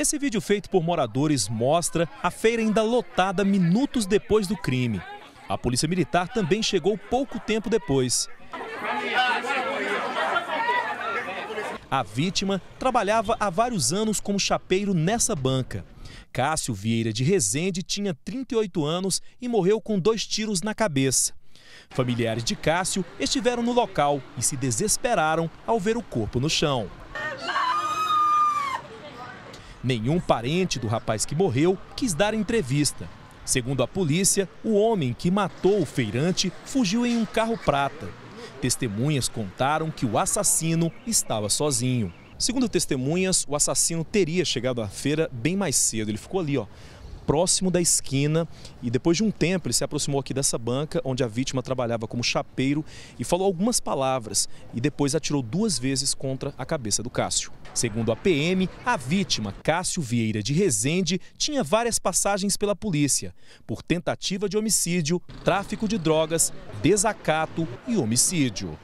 Esse vídeo feito por moradores mostra a feira ainda lotada minutos depois do crime. A polícia militar também chegou pouco tempo depois. A vítima trabalhava há vários anos como chapeiro nessa banca. Cássio Vieira de Rezende tinha 38 anos e morreu com dois tiros na cabeça. Familiares de Cássio estiveram no local e se desesperaram ao ver o corpo no chão. Nenhum parente do rapaz que morreu quis dar entrevista. Segundo a polícia, o homem que matou o feirante fugiu em um carro prata. Testemunhas contaram que o assassino estava sozinho. Segundo testemunhas, o assassino teria chegado à feira bem mais cedo. Ele ficou ali, ó, próximo da esquina e depois de um tempo ele se aproximou aqui dessa banca onde a vítima trabalhava como chapeiro e falou algumas palavras e depois atirou duas vezes contra a cabeça do Cássio. Segundo a PM, a vítima, Cássio Vieira de Rezende, tinha várias passagens pela polícia por tentativa de homicídio, tráfico de drogas, desacato e homicídio.